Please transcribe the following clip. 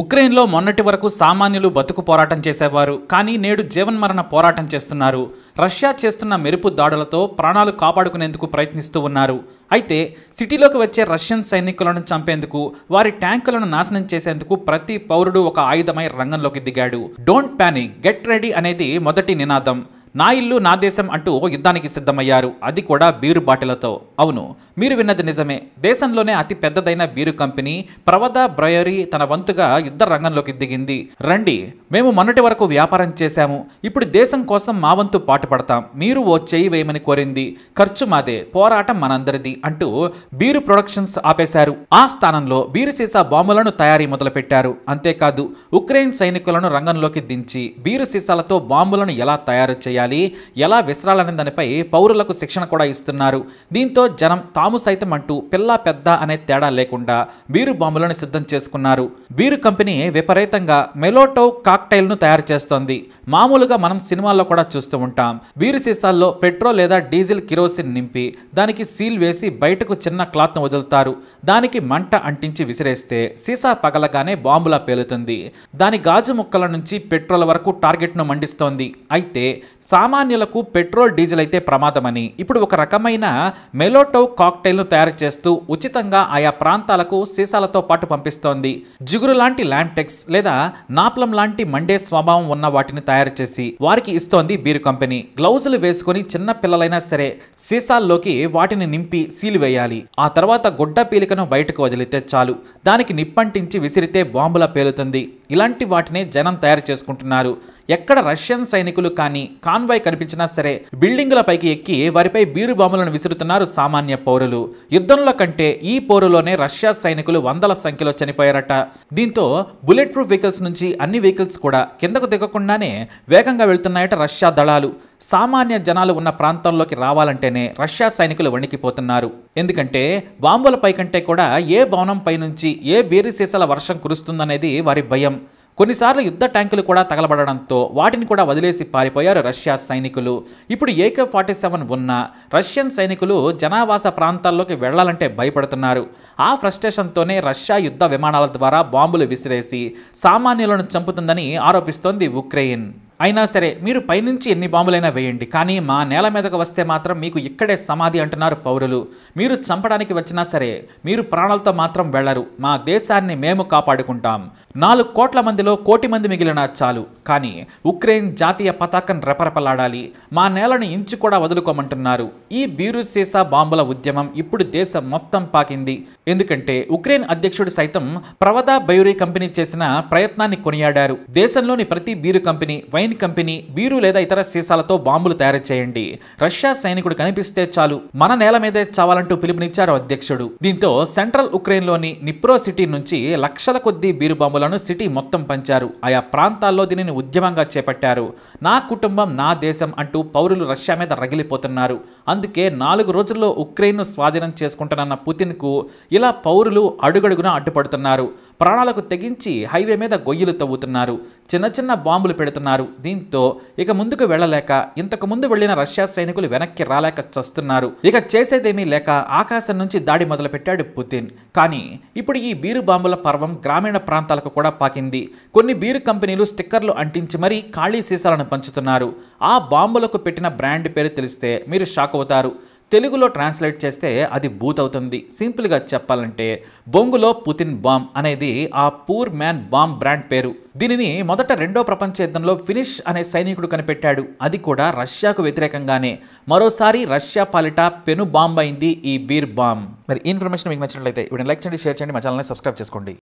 ఉక్రెయిన్లో మొన్నటి వరకు సామాన్యులు బతుకు పోరాటం చేసేవారు కానీ నేడు జీవన్మరణ పోరాటం చేస్తున్నారు రష్యా చేస్తున్న మెరుపు దాడులతో ప్రాణాలు కాపాడుకునేందుకు ప్రయత్నిస్తూ ఉన్నారు అయితే సిటీలోకి వచ్చే రష్యన్ సైనికులను చంపేందుకు వారి ట్యాంకులను నాశనం చేసేందుకు ప్రతి పౌరుడు ఒక ఆయుధమై రంగంలోకి దిగాడు డోంట్ ప్యానిక్ గెట్ రెడీ అనేది మొదటి నినాదం నా ఇల్లు నా దేశం అంటూ యుద్ధానికి సిద్ధమయ్యారు అది కూడా బీరు బాటిలతో అవును మీరు విన్నది నిజమే దేశంలోనే అతి పెద్దదైన బీరు కంపెనీ ప్రవద బ్రయరీ తన వంతుగా యుద్ధ రంగంలోకి దిగింది రండి మేము మొన్నటి వరకు వ్యాపారం చేశాము ఇప్పుడు దేశం కోసం మా వంతు పాటుపడతాం మీరు ఓ చేయి వేయమని కోరింది ఖర్చు మాదే పోరాటం మనందరిది అంటూ బీరు ప్రొడక్షన్స్ ఆపేశారు ఆ స్థానంలో బీరు సీసా బాంబులను తయారీ మొదలుపెట్టారు అంతేకాదు ఉక్రెయిన్ సైనికులను రంగంలోకి దించి బీరు సీసాలతో బాంబులను ఎలా తయారు చేయాలి చేయాలి ఎలా విసరాలనే దానిపై పౌరులకు శిక్షణ కూడా ఇస్తున్నారు దీంతో జనం తాము సైతం అంటూ పిల్ల పెద్ద అనే తేడా లేకుండా బీరు బాంబులను సిద్ధం చేసుకున్నారు బీరు కంపెనీ విపరీతంగా మెలోటో ను తయారు చేస్తోంది మామూలుగా మనం సినిమాల్లో కూడా చూస్తూ ఉంటాం బీరు సీసాల్లో పెట్రోల్ లేదా డీజిల్ కిరోసిన్ నింపి దానికి సీల్ వేసి బయటకు చిన్న క్లాత్ ను వదులుతారు దానికి మంట అంటించి విసిరేస్తే సీసా పగలగానే బాంబులా పేలుతుంది దాని గాజు ముక్కల నుంచి పెట్రోల్ వరకు టార్గెట్ ను మండిస్తోంది అయితే సామాన్యులకు పెట్రోల్ డీజిల్ అయితే ప్రమాదమని ఇప్పుడు ఒక రకమైన మెలోటో కాక్టైల్ను తయారు చేస్తూ ఉచితంగా ఆయా ప్రాంతాలకు సీసాలతో పాటు పంపిస్తోంది జిగురు లాంటి ల్యాంటెక్స్ లేదా నాప్లం లాంటి మండే స్వభావం ఉన్న వాటిని తయారు చేసి వారికి ఇస్తోంది బీరు కంపెనీ గ్లౌజులు వేసుకుని చిన్న పిల్లలైనా సరే సీసాల్లోకి వాటిని నింపి సీలు వేయాలి ఆ తర్వాత గుడ్డ పీలికను బయటకు వదిలితే చాలు దానికి నిప్పంటించి విసిరితే బాంబులా పేలుతుంది ఇలాంటి వాటినే జనం తయారు చేసుకుంటున్నారు ఎక్కడ రష్యన్ సైనికులు కానీ కాన్వాయ్ కనిపించినా సరే బిల్డింగులపైకి పైకి ఎక్కి వారిపై బీరుబాంబులను విసురుతున్నారు సామాన్య పౌరులు యుద్ధంలో కంటే ఈ పౌరులోనే రష్యా సైనికులు వందల సంఖ్యలో చనిపోయారట దీంతో బుల్లెట్ ప్రూఫ్ వెహికల్స్ నుంచి అన్ని వెహికల్స్ కూడా కిందకు దిగకుండానే వేగంగా వెళ్తున్నాయట రష్యా దళాలు సామాన్య జనాలు ఉన్న ప్రాంతంలోకి రావాలంటేనే రష్యా సైనికులు వణికిపోతున్నారు ఎందుకంటే బాంబులపై కంటే కూడా ఏ భవనంపై నుంచి ఏ బీరి వర్షం కురుస్తుందనేది వారి భయం కొన్నిసార్లు యుద్ధ ట్యాంకులు కూడా తగలబడడంతో వాటిని కూడా వదిలేసి పారిపోయారు రష్యా సైనికులు ఇప్పుడు ఏకే ఫార్టీ సెవెన్ ఉన్న రష్యన్ సైనికులు జనావాస ప్రాంతాల్లోకి వెళ్లాలంటే భయపడుతున్నారు ఆ ఫ్రస్ట్రేషన్తోనే రష్యా యుద్ధ విమానాల ద్వారా బాంబులు విసిరేసి సామాన్యులను చంపుతుందని ఆరోపిస్తోంది ఉక్రెయిన్ అయినా సరే మీరు పైనుంచి ఎన్ని బాంబులైనా వేయండి కానీ మా నేల మీదకు వస్తే మాత్రం మీకు ఇక్కడే సమాధి అంటున్నారు పౌరులు మీరు చంపడానికి వచ్చినా సరే మీరు ప్రాణాలతో మాత్రం వెళ్లరు మా దేశాన్ని మేము కాపాడుకుంటాం నాలుగు కోట్ల మందిలో కోటి మంది మిగిలిన చాలు కానీ ఉక్రెయిన్ జాతీయ పతాకం రెపరెపలాడాలి మా నేలను ఇంచు కూడా వదులుకోమంటున్నారు ఈ బీరు సీసా బాంబుల ఉద్యమం ఇప్పుడు దేశం మొత్తం పాకింది ఎందుకంటే ఉక్రెయిన్ అధ్యక్షుడు సైతం ప్రవదా బయూరీ కంపెనీ చేసిన ప్రయత్నాన్ని కొనియాడారు దేశంలోని ప్రతి beer company wine main company beer లేదా ఇతర సీసాలతో బాంబులు తయారు చేయండి రష్యా సైనికుడు కనిపిస్తే చాలు మన నేల మీదే చావాలంటూ పిలుపునిచ్చారు అధ్యక్షుడు దీంతో సెంట్రల్ ఉక్రెయిన్లోని నిప్రో సిటీ నుంచి లక్షల కొద్దీ బీరు బాంబులను సిటీ మొత్తం పంచారు ఆయా ప్రాంతాల్లో దీనిని ఉద్యమంగా చేపట్టారు నా కుటుంబం నా దేశం అంటూ పౌరులు రష్యా మీద రగిలిపోతున్నారు అందుకే నాలుగు రోజుల్లో ఉక్రెయిన్ను స్వాధీనం చేసుకుంటానన్న పుతిన్కు ఇలా పౌరులు అడుగడుగున అడ్డుపడుతున్నారు ప్రాణాలకు తెగించి హైవే మీద గొయ్యిలు తవ్వుతున్నారు చిన్న చిన్న బాంబులు పెడుతున్నారు దీంతో ఇక ముందుకు వెళ్లలేక ఇంతకు ముందు వెళ్లిన రష్యా సైనికులు వెనక్కి రాలేక చస్తున్నారు ఇక చేసేదేమీ లేక ఆకాశం నుంచి దాడి మొదలుపెట్టాడు పుతిన్ కానీ ఇప్పుడు ఈ బీరు బాంబుల పర్వం గ్రామీణ ప్రాంతాలకు కూడా పాకింది కొన్ని బీరు కంపెనీలు స్టిక్కర్లు అంటించి మరీ ఖాళీ సీసాలను పంచుతున్నారు ఆ బాంబులకు పెట్టిన బ్రాండ్ పేరు తెలిస్తే మీరు షాక్ అవుతారు తెలుగులో ట్రాన్స్లేట్ చేస్తే అది బూత్ అవుతుంది సింపుల్గా చెప్పాలంటే బొంగులో పుతిన్ బాంబ్ అనేది ఆ పూర్ మ్యాన్ బాంబ్ బ్రాండ్ పేరు దీనిని మొదట రెండో ప్రపంచ యుద్ధంలో ఫినిష్ అనే సైనికుడు కనిపెట్టాడు అది కూడా రష్యాకు వ్యతిరేకంగానే మరోసారి రష్యా పాలిట పెను బాంబ్ అయింది ఈ బీర్ బాంబ్ మరి ఇన్ఫర్మేషన్ మీకు నచ్చినట్లయితే వీడియో లైక్ చేయండి షేర్ చేయండి మా ఛానల్ని సబ్స్క్రైబ్ చేసుకోండి